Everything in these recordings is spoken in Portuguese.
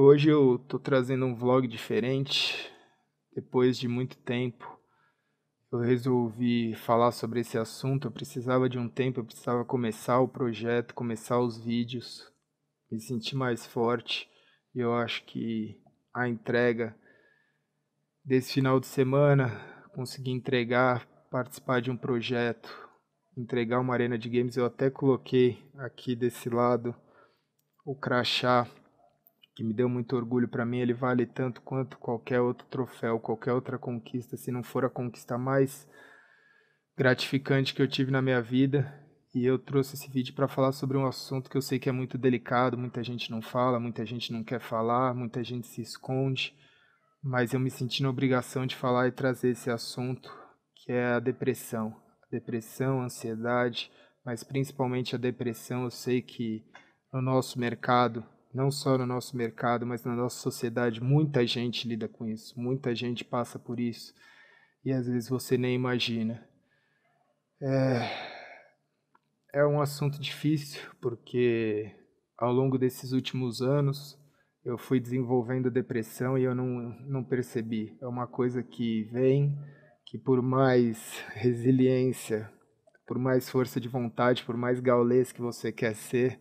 Hoje eu tô trazendo um vlog diferente. Depois de muito tempo, eu resolvi falar sobre esse assunto. Eu precisava de um tempo, eu precisava começar o projeto, começar os vídeos, me sentir mais forte. E eu acho que a entrega desse final de semana, consegui entregar, participar de um projeto, entregar uma arena de games, eu até coloquei aqui desse lado o crachá que me deu muito orgulho. Para mim, ele vale tanto quanto qualquer outro troféu, qualquer outra conquista, se não for a conquista mais gratificante que eu tive na minha vida. E eu trouxe esse vídeo para falar sobre um assunto que eu sei que é muito delicado, muita gente não fala, muita gente não quer falar, muita gente se esconde, mas eu me senti na obrigação de falar e trazer esse assunto, que é a depressão. depressão, ansiedade, mas principalmente a depressão, eu sei que no nosso mercado não só no nosso mercado, mas na nossa sociedade. Muita gente lida com isso, muita gente passa por isso e às vezes você nem imagina. É, é um assunto difícil porque ao longo desses últimos anos eu fui desenvolvendo depressão e eu não, não percebi. É uma coisa que vem, que por mais resiliência, por mais força de vontade, por mais gaulês que você quer ser,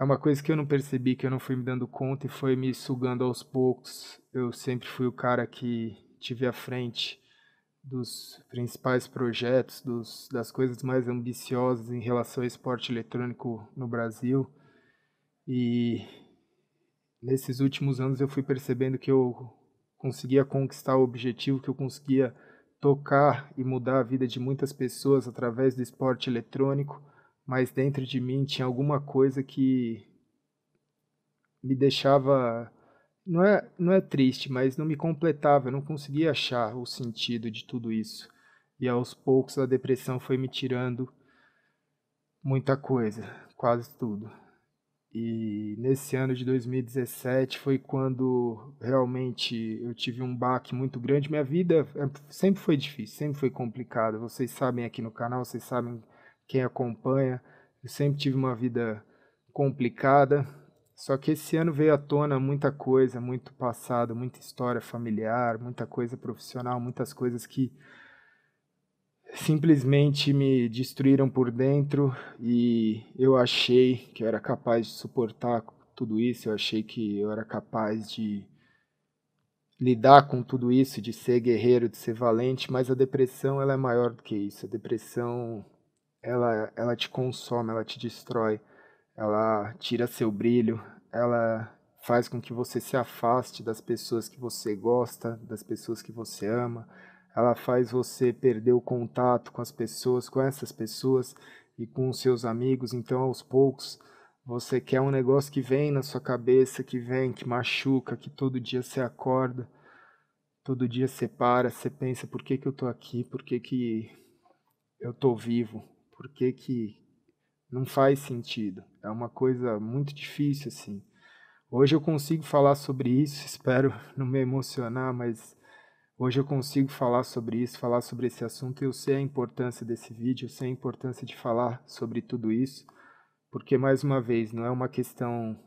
é uma coisa que eu não percebi, que eu não fui me dando conta e foi me sugando aos poucos. Eu sempre fui o cara que tive à frente dos principais projetos, dos, das coisas mais ambiciosas em relação ao esporte eletrônico no Brasil. E nesses últimos anos eu fui percebendo que eu conseguia conquistar o objetivo, que eu conseguia tocar e mudar a vida de muitas pessoas através do esporte eletrônico mas dentro de mim tinha alguma coisa que me deixava não é não é triste, mas não me completava, eu não conseguia achar o sentido de tudo isso. E aos poucos a depressão foi me tirando muita coisa, quase tudo. E nesse ano de 2017 foi quando realmente eu tive um baque muito grande. Minha vida é, sempre foi difícil, sempre foi complicada. Vocês sabem aqui no canal, vocês sabem quem acompanha. Eu sempre tive uma vida complicada, só que esse ano veio à tona muita coisa, muito passado, muita história familiar, muita coisa profissional, muitas coisas que simplesmente me destruíram por dentro e eu achei que eu era capaz de suportar tudo isso, eu achei que eu era capaz de lidar com tudo isso, de ser guerreiro, de ser valente, mas a depressão ela é maior do que isso. A depressão ela, ela te consome, ela te destrói, ela tira seu brilho, ela faz com que você se afaste das pessoas que você gosta, das pessoas que você ama. Ela faz você perder o contato com as pessoas, com essas pessoas e com os seus amigos. Então, aos poucos, você quer um negócio que vem na sua cabeça, que vem, que machuca, que todo dia você acorda, todo dia você para, você pensa: por que, que eu tô aqui? Por que, que eu tô vivo? porque que não faz sentido. É uma coisa muito difícil, assim. Hoje eu consigo falar sobre isso, espero não me emocionar, mas hoje eu consigo falar sobre isso, falar sobre esse assunto. Eu sei a importância desse vídeo, eu sei a importância de falar sobre tudo isso, porque, mais uma vez, não é uma questão.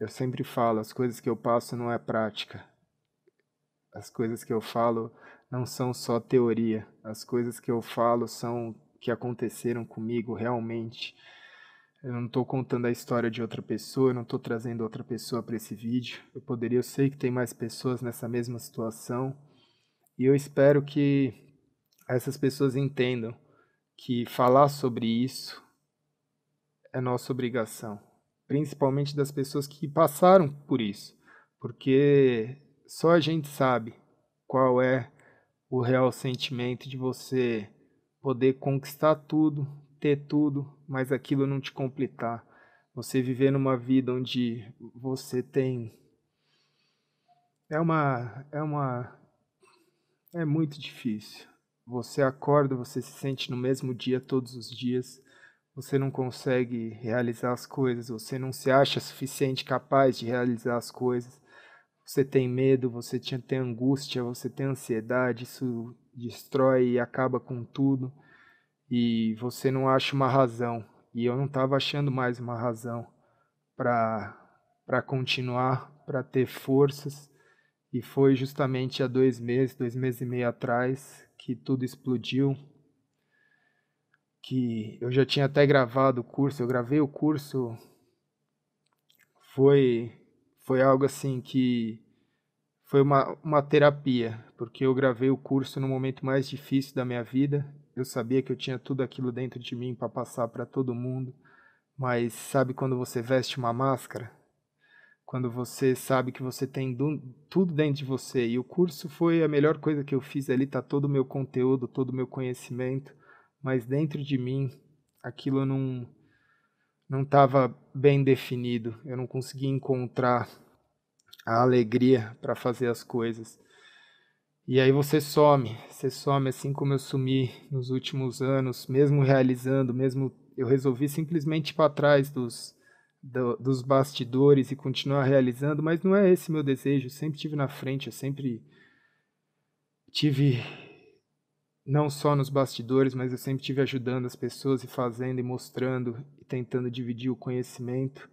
Eu sempre falo, as coisas que eu passo não é prática. As coisas que eu falo não são só teoria. As coisas que eu falo são que aconteceram comigo realmente. Eu não estou contando a história de outra pessoa, eu não estou trazendo outra pessoa para esse vídeo. Eu poderia, eu sei que tem mais pessoas nessa mesma situação e eu espero que essas pessoas entendam que falar sobre isso é nossa obrigação, principalmente das pessoas que passaram por isso, porque só a gente sabe qual é o real sentimento de você poder conquistar tudo, ter tudo, mas aquilo não te completar. Você viver numa vida onde você tem é uma é uma é muito difícil. Você acorda, você se sente no mesmo dia todos os dias. Você não consegue realizar as coisas, você não se acha suficiente capaz de realizar as coisas. Você tem medo, você tinha tem angústia, você tem ansiedade, isso destrói e acaba com tudo. E você não acha uma razão. E eu não estava achando mais uma razão para continuar, para ter forças. E foi justamente há dois meses, dois meses e meio atrás, que tudo explodiu. Que eu já tinha até gravado o curso, eu gravei o curso. Foi foi algo assim que foi uma, uma terapia, porque eu gravei o curso no momento mais difícil da minha vida. Eu sabia que eu tinha tudo aquilo dentro de mim para passar para todo mundo, mas sabe quando você veste uma máscara? Quando você sabe que você tem tudo dentro de você. E o curso foi a melhor coisa que eu fiz ali, tá todo o meu conteúdo, todo o meu conhecimento, mas dentro de mim aquilo não não estava bem definido. Eu não conseguia encontrar a alegria para fazer as coisas. E aí você some, você some assim como eu sumi nos últimos anos, mesmo realizando, mesmo eu resolvi simplesmente ir para trás dos, do, dos bastidores e continuar realizando, mas não é esse meu desejo. Eu sempre tive na frente, eu sempre tive não só nos bastidores, mas eu sempre tive ajudando as pessoas e fazendo e mostrando e tentando dividir o conhecimento.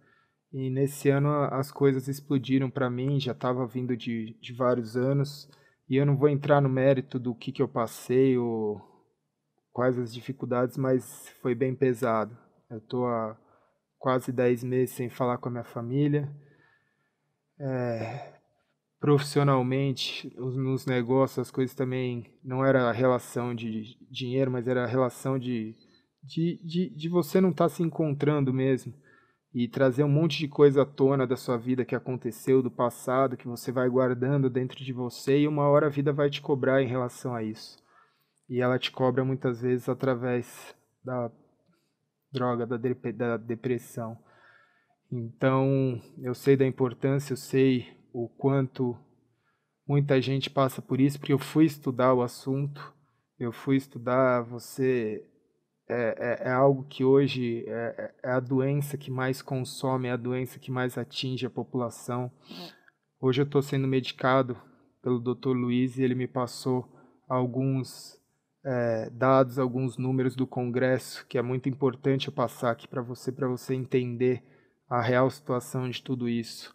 E nesse ano as coisas explodiram para mim, já estava vindo de, de vários anos. E eu não vou entrar no mérito do que, que eu passei ou quais as dificuldades, mas foi bem pesado. Eu estou há quase 10 meses sem falar com a minha família. É, profissionalmente, nos negócios, as coisas também não era a relação de dinheiro, mas era a relação de, de, de, de você não estar tá se encontrando mesmo e trazer um monte de coisa à tona da sua vida que aconteceu, do passado, que você vai guardando dentro de você e uma hora a vida vai te cobrar em relação a isso. E ela te cobra muitas vezes através da droga, da, da depressão. Então, eu sei da importância, eu sei o quanto muita gente passa por isso, porque eu fui estudar o assunto, eu fui estudar, você. É, é, é algo que hoje é, é, é a doença que mais consome, é a doença que mais atinge a população. É. Hoje eu estou sendo medicado pelo Dr. Luiz e ele me passou alguns é, dados, alguns números do Congresso, que é muito importante eu passar aqui para você, para você entender a real situação de tudo isso.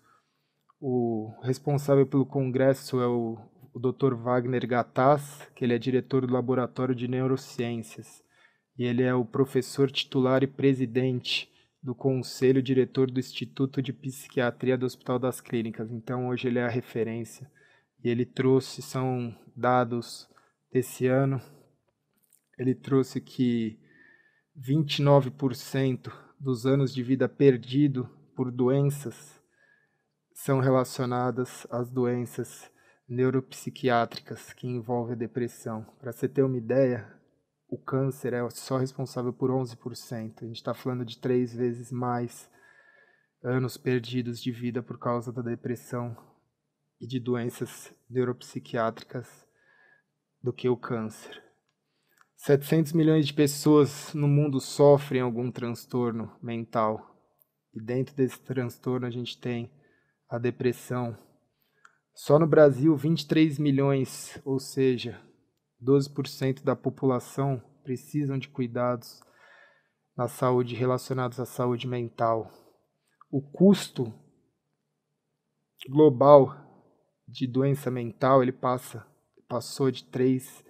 O responsável pelo congresso é o, o Dr. Wagner Gataz, que ele é diretor do Laboratório de Neurociências. E ele é o professor titular e presidente do conselho diretor do Instituto de Psiquiatria do Hospital das Clínicas. Então, hoje ele é a referência. E ele trouxe, são dados desse ano, ele trouxe que 29% dos anos de vida perdido por doenças são relacionadas às doenças neuropsiquiátricas que envolvem a depressão. Para você ter uma ideia, o câncer é só responsável por 11%. A gente está falando de três vezes mais anos perdidos de vida por causa da depressão e de doenças neuropsiquiátricas do que o câncer. 700 milhões de pessoas no mundo sofrem algum transtorno mental. E dentro desse transtorno a gente tem a depressão. Só no Brasil, 23 milhões, ou seja, 12% da população precisam de cuidados na saúde relacionados à saúde mental. O custo global de doença mental, ele passa passou de 3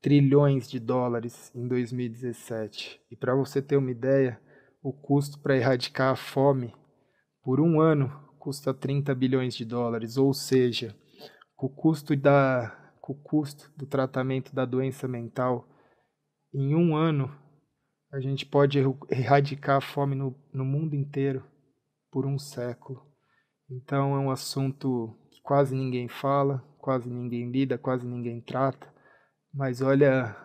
trilhões de dólares em 2017. E para você ter uma ideia, o custo para erradicar a fome por um ano custa 30 bilhões de dólares, ou seja, o custo, da, o custo do tratamento da doença mental em um ano, a gente pode erradicar a fome no, no mundo inteiro por um século. Então é um assunto que quase ninguém fala, quase ninguém lida, quase ninguém trata, mas olha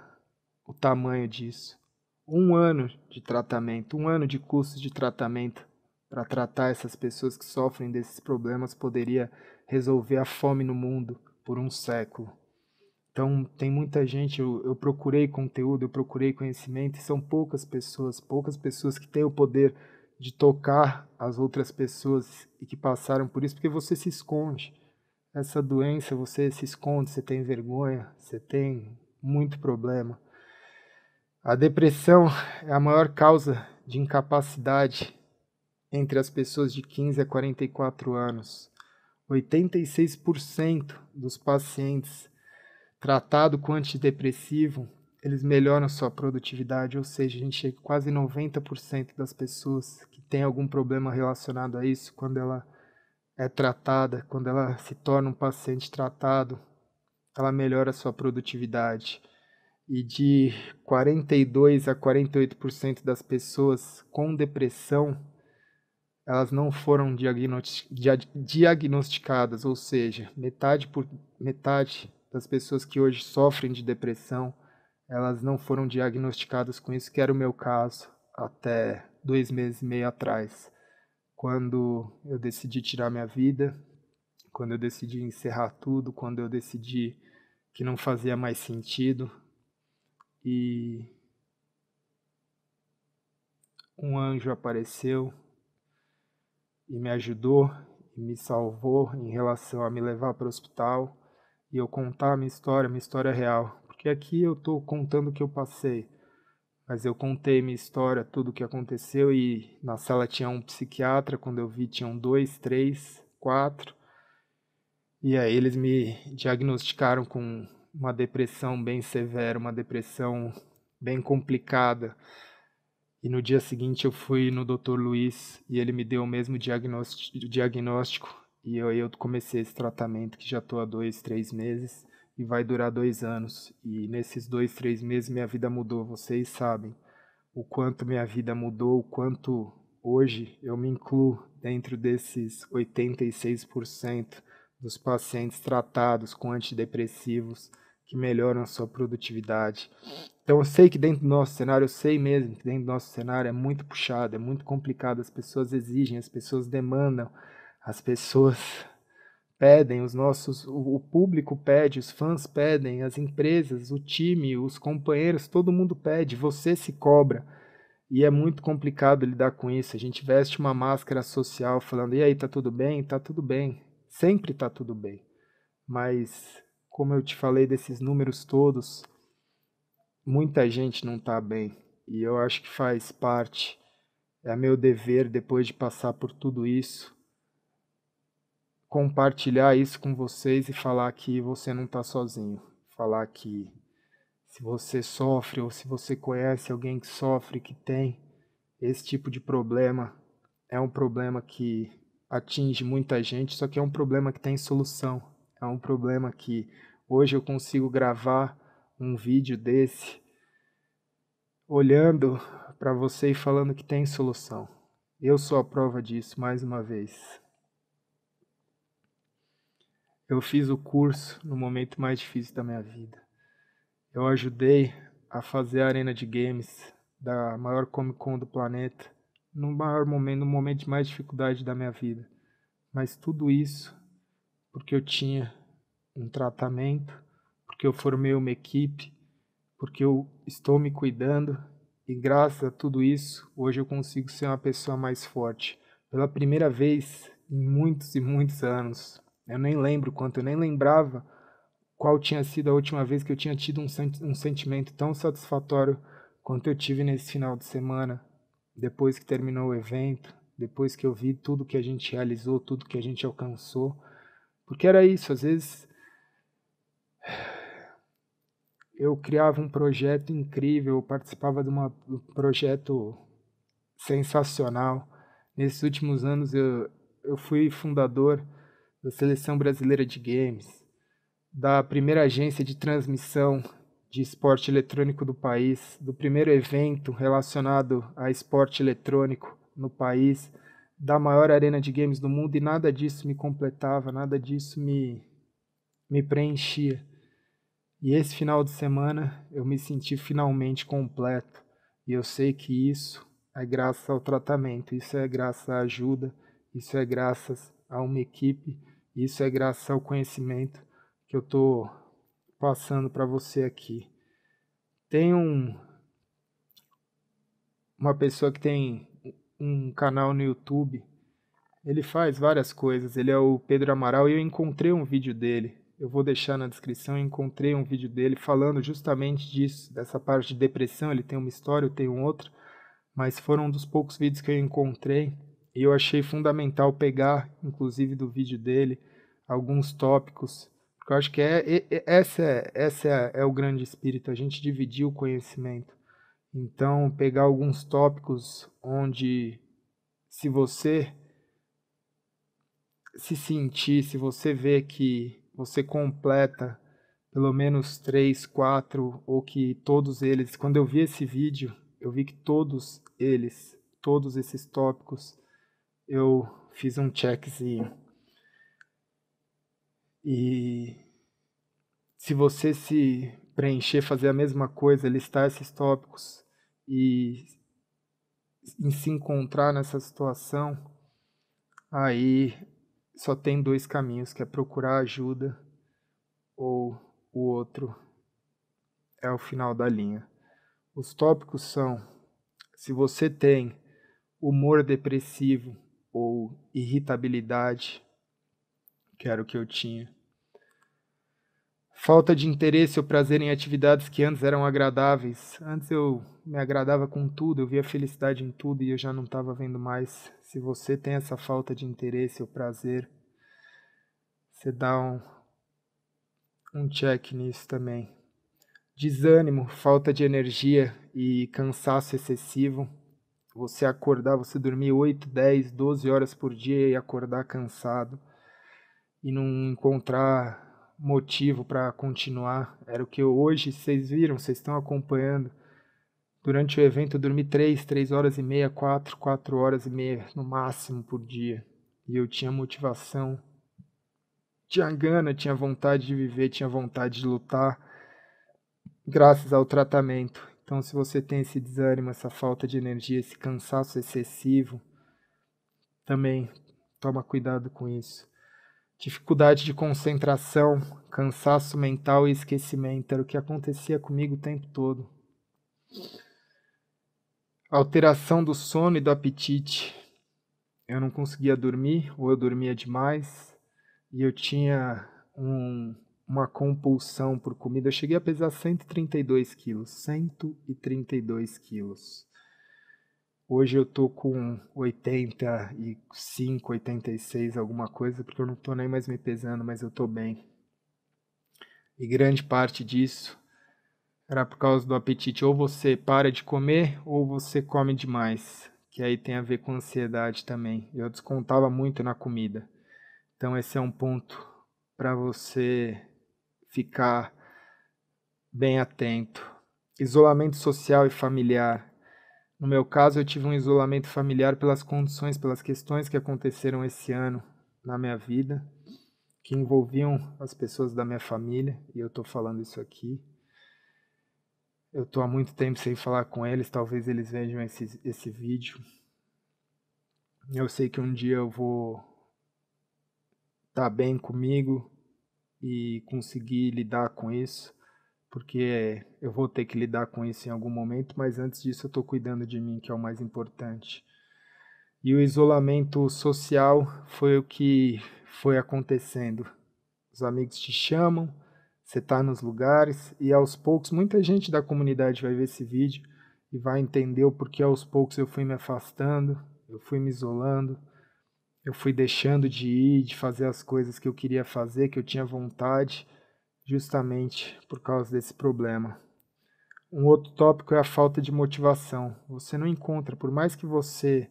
o tamanho disso. Um ano de tratamento, um ano de custo de tratamento para tratar essas pessoas que sofrem desses problemas poderia resolver a fome no mundo por um século. Então, tem muita gente. Eu, eu, procurei conteúdo, eu procurei conhecimento, e são poucas pessoas, poucas pessoas que têm o poder de tocar as outras pessoas e que passaram por isso, porque você se esconde. Essa doença, você se esconde, você tem vergonha, você tem muito problema. A depressão é a maior causa de incapacidade entre as pessoas de 15 a 44 anos. 86% dos pacientes tratados com antidepressivo, eles melhoram sua produtividade, ou seja, a gente chega quase 90% das pessoas que têm algum problema relacionado a isso, quando ela é tratada, quando ela se torna um paciente tratado, ela melhora sua produtividade. E de 42 a 48% das pessoas com depressão elas não foram diagnosticadas, ou seja, metade por metade das pessoas que hoje sofrem de depressão, elas não foram diagnosticadas com isso, que era o meu caso até dois meses e meio atrás, quando eu decidi tirar minha vida, quando eu decidi encerrar tudo, quando eu decidi que não fazia mais sentido e um anjo apareceu e me ajudou e me salvou em relação a me levar para o hospital e eu contar a minha história, minha história real. Porque aqui eu estou contando o que eu passei, mas eu contei minha história, tudo o que aconteceu e na sala tinha um psiquiatra, quando eu vi tinham dois, três, quatro. E aí eles me diagnosticaram com uma depressão bem severa, uma depressão bem complicada. E no dia seguinte eu fui no Dr. Luiz e ele me deu o mesmo diagnóstico. E eu, eu comecei esse tratamento que já estou há dois, três meses e vai durar dois anos. E nesses dois, três meses minha vida mudou. Vocês sabem o quanto minha vida mudou, o quanto hoje eu me incluo dentro desses 86% dos pacientes tratados com antidepressivos que melhoram a sua produtividade. Então eu sei que dentro do nosso cenário, eu sei mesmo que dentro do nosso cenário é muito puxado, é muito complicado, as pessoas exigem, as pessoas demandam, as pessoas pedem, os nossos, o, público pede, os fãs pedem, as empresas, o time, os companheiros, todo mundo pede, você se cobra. E é muito complicado lidar com isso. A gente veste uma máscara social falando: "E aí, tá tudo bem? Tá tudo bem. Sempre tá tudo bem". Mas como eu te falei desses números todos, muita gente não está bem e eu acho que faz parte, é meu dever, depois de passar por tudo isso, compartilhar isso com vocês e falar que você não está sozinho. Falar que se você sofre ou se você conhece alguém que sofre, que tem esse tipo de problema, é um problema que atinge muita gente, só que é um problema que tem solução. É um problema que hoje eu consigo gravar um vídeo desse olhando para você e falando que tem solução. Eu sou a prova disso mais uma vez. Eu fiz o curso no momento mais difícil da minha vida. Eu ajudei a fazer a arena de games da maior Comic Con do planeta no maior momento, no momento de mais dificuldade da minha vida. Mas tudo isso porque eu tinha um tratamento porque eu formei uma equipe, porque eu estou me cuidando e graças a tudo isso, hoje eu consigo ser uma pessoa mais forte. Pela primeira vez em muitos e muitos anos. Eu nem lembro quanto, eu nem lembrava qual tinha sido a última vez que eu tinha tido um, um sentimento tão satisfatório quanto eu tive nesse final de semana, depois que terminou o evento, depois que eu vi tudo que a gente realizou, tudo que a gente alcançou. Porque era isso, às vezes eu criava um projeto incrível, eu participava de uma, um projeto sensacional. Nesses últimos anos eu, eu fui fundador da Seleção Brasileira de Games, da primeira agência de transmissão de esporte eletrônico do país, do primeiro evento relacionado a esporte eletrônico no país, da maior arena de games do mundo e nada disso me completava, nada disso me, me preenchia. E esse final de semana eu me senti finalmente completo. E eu sei que isso é graças ao tratamento, isso é graças à ajuda, isso é graças a uma equipe, isso é graças ao conhecimento que eu estou passando para você aqui. Tem um, uma pessoa que tem um canal no YouTube, ele faz várias coisas, ele é o Pedro Amaral e eu encontrei um vídeo dele eu vou deixar na descrição, encontrei um vídeo dele falando justamente disso, dessa parte de depressão, ele tem uma história, eu tenho outra, mas foram um dos poucos vídeos que eu encontrei e eu achei fundamental pegar, inclusive do vídeo dele, alguns tópicos, porque eu acho que é, é, essa, é, essa é, é o grande espírito, a gente dividir o conhecimento. Então, pegar alguns tópicos onde, se você se sentir, se você ver que você completa pelo menos três, quatro, ou que todos eles. Quando eu vi esse vídeo, eu vi que todos eles, todos esses tópicos, eu fiz um checkzinho. E se você se preencher, fazer a mesma coisa, listar esses tópicos e, e se encontrar nessa situação, aí só tem dois caminhos, que é procurar ajuda ou o outro é o final da linha. Os tópicos são: se você tem humor depressivo ou irritabilidade, que era o que eu tinha, falta de interesse ou prazer em atividades que antes eram agradáveis. Antes eu me agradava com tudo, eu via felicidade em tudo e eu já não estava vendo mais. Se você tem essa falta de interesse ou prazer, você dá um, um check nisso também. Desânimo, falta de energia e cansaço excessivo. Você acordar, você dormir 8, 10, 12 horas por dia e acordar cansado e não encontrar motivo para continuar. Era o que eu, hoje vocês viram, vocês estão acompanhando. Durante o evento eu dormi 3, 3 horas e meia, 4, 4 horas e meia no máximo por dia. E eu tinha motivação, tinha gana, tinha vontade de viver, tinha vontade de lutar, graças ao tratamento. Então, se você tem esse desânimo, essa falta de energia, esse cansaço excessivo, também toma cuidado com isso dificuldade de concentração, cansaço mental e esquecimento era o que acontecia comigo o tempo todo. Alteração do sono e do apetite. Eu não conseguia dormir, ou eu dormia demais, e eu tinha um, uma compulsão por comida. Eu cheguei a pesar 132 quilos. 132 quilos. Hoje eu tô com 85, 86, alguma coisa, porque eu não tô nem mais me pesando, mas eu tô bem. E grande parte disso era por causa do apetite. Ou você para de comer, ou você come demais, que aí tem a ver com ansiedade também. Eu descontava muito na comida. Então esse é um ponto para você ficar bem atento. Isolamento social e familiar no meu caso, eu tive um isolamento familiar pelas condições, pelas questões que aconteceram esse ano na minha vida, que envolviam as pessoas da minha família, e eu estou falando isso aqui. Eu estou há muito tempo sem falar com eles, talvez eles vejam esse, esse vídeo. Eu sei que um dia eu vou estar tá bem comigo e conseguir lidar com isso porque eu vou ter que lidar com isso em algum momento, mas antes disso eu estou cuidando de mim, que é o mais importante. E o isolamento social foi o que foi acontecendo. Os amigos te chamam, você está nos lugares, e aos poucos, muita gente da comunidade vai ver esse vídeo e vai entender o porquê aos poucos eu fui me afastando, eu fui me isolando, eu fui deixando de ir, de fazer as coisas que eu queria fazer, que eu tinha vontade justamente por causa desse problema. Um outro tópico é a falta de motivação. Você não encontra, por mais que você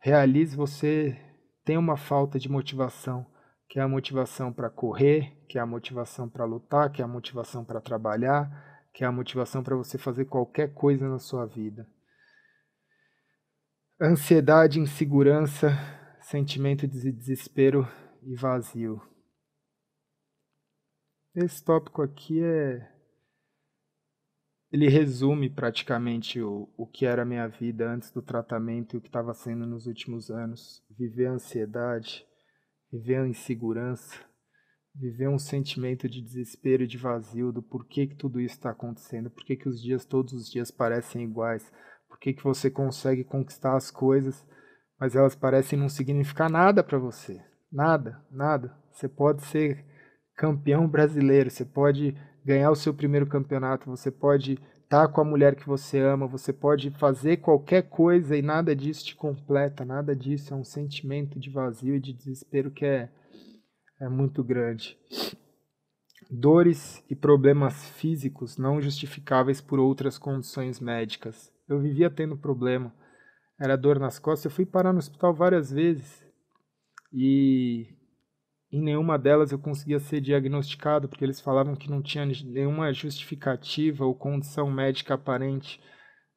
realize, você tem uma falta de motivação, que é a motivação para correr, que é a motivação para lutar, que é a motivação para trabalhar, que é a motivação para você fazer qualquer coisa na sua vida. Ansiedade, insegurança, sentimento de desespero e vazio. Esse tópico aqui é. Ele resume praticamente o, o que era a minha vida antes do tratamento e o que estava sendo nos últimos anos. Viver a ansiedade, viver a insegurança, viver um sentimento de desespero e de vazio do porquê que tudo isso está acontecendo, porquê que os dias, todos os dias parecem iguais, porquê que você consegue conquistar as coisas, mas elas parecem não significar nada para você. Nada, nada. Você pode ser campeão brasileiro, você pode ganhar o seu primeiro campeonato, você pode estar tá com a mulher que você ama, você pode fazer qualquer coisa e nada disso te completa, nada disso é um sentimento de vazio e de desespero que é, é muito grande. Dores e problemas físicos não justificáveis por outras condições médicas. Eu vivia tendo problema, era dor nas costas, eu fui parar no hospital várias vezes. E em nenhuma delas eu conseguia ser diagnosticado, porque eles falavam que não tinha nenhuma justificativa ou condição médica aparente.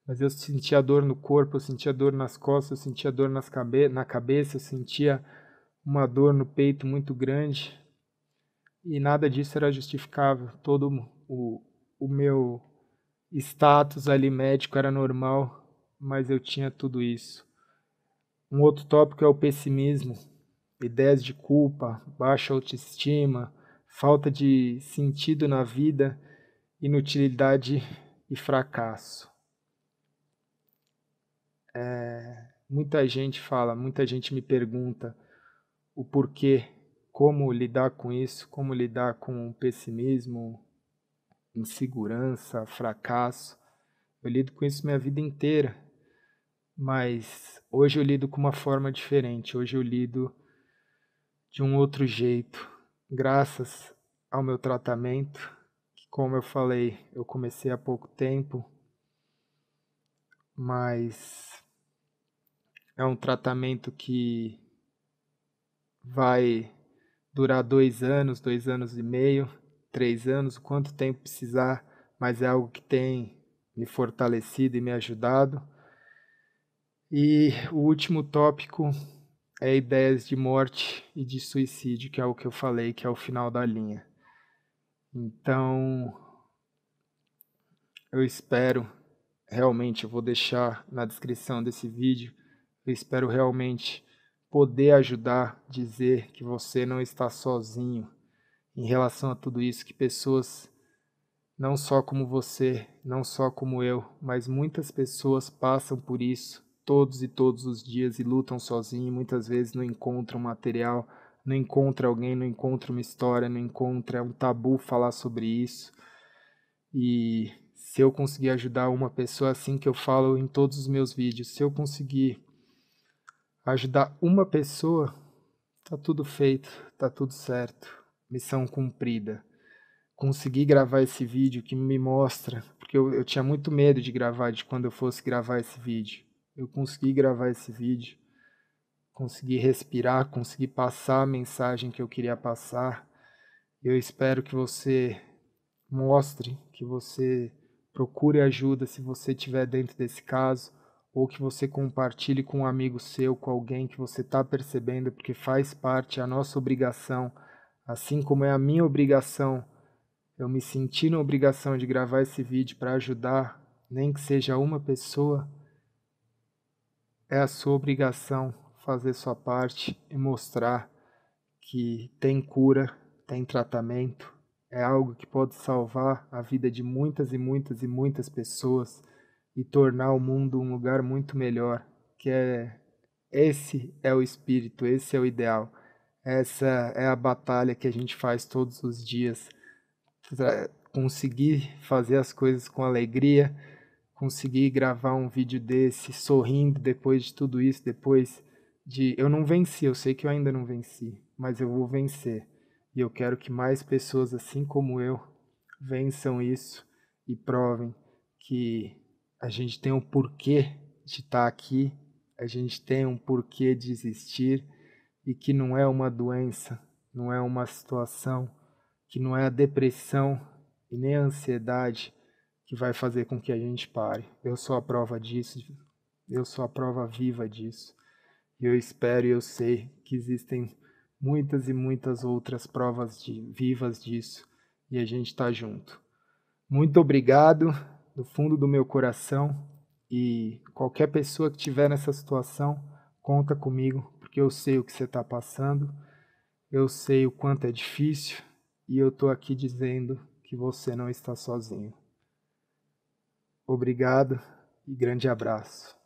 Mas eu sentia dor no corpo, eu sentia dor nas costas, eu sentia dor nas cabe na cabeça, eu sentia uma dor no peito muito grande. E nada disso era justificável. Todo o, o meu status ali médico era normal, mas eu tinha tudo isso. Um outro tópico é o pessimismo ideias de culpa, baixa autoestima, falta de sentido na vida, inutilidade e fracasso. É, muita gente fala, muita gente me pergunta o porquê, como lidar com isso, como lidar com pessimismo, insegurança, fracasso. Eu lido com isso minha vida inteira, mas hoje eu lido com uma forma diferente. Hoje eu lido de um outro jeito, graças ao meu tratamento, que, como eu falei, eu comecei há pouco tempo, mas é um tratamento que vai durar dois anos, dois anos e meio, três anos, quanto tempo precisar, mas é algo que tem me fortalecido e me ajudado. E o último tópico é ideias de morte e de suicídio, que é o que eu falei, que é o final da linha. Então, eu espero realmente, eu vou deixar na descrição desse vídeo, eu espero realmente poder ajudar, dizer que você não está sozinho em relação a tudo isso, que pessoas não só como você, não só como eu, mas muitas pessoas passam por isso todos e todos os dias e lutam sozinhos, muitas vezes não encontram material, não encontram alguém, não encontram uma história, não encontram é um tabu falar sobre isso. E se eu conseguir ajudar uma pessoa assim que eu falo em todos os meus vídeos, se eu conseguir ajudar uma pessoa, tá tudo feito, tá tudo certo, missão cumprida. Consegui gravar esse vídeo que me mostra, porque eu, eu tinha muito medo de gravar, de quando eu fosse gravar esse vídeo eu consegui gravar esse vídeo, consegui respirar, consegui passar a mensagem que eu queria passar. Eu espero que você mostre, que você procure ajuda se você estiver dentro desse caso, ou que você compartilhe com um amigo seu, com alguém que você está percebendo, porque faz parte, é a nossa obrigação, assim como é a minha obrigação. Eu me senti na obrigação de gravar esse vídeo para ajudar, nem que seja uma pessoa é a sua obrigação fazer sua parte e mostrar que tem cura, tem tratamento, é algo que pode salvar a vida de muitas e muitas e muitas pessoas e tornar o mundo um lugar muito melhor, que é esse é o espírito, esse é o ideal. Essa é a batalha que a gente faz todos os dias. Conseguir fazer as coisas com alegria, conseguir gravar um vídeo desse sorrindo depois de tudo isso, depois de eu não venci, eu sei que eu ainda não venci, mas eu vou vencer. E eu quero que mais pessoas assim como eu vençam isso e provem que a gente tem um porquê de estar tá aqui, a gente tem um porquê de existir e que não é uma doença, não é uma situação, que não é a depressão e nem a ansiedade que vai fazer com que a gente pare. Eu sou a prova disso, eu sou a prova viva disso. E eu espero e eu sei que existem muitas e muitas outras provas de, vivas disso e a gente está junto. Muito obrigado do fundo do meu coração e qualquer pessoa que tiver nessa situação, conta comigo, porque eu sei o que você está passando, eu sei o quanto é difícil e eu estou aqui dizendo que você não está sozinho. Obrigado e grande abraço.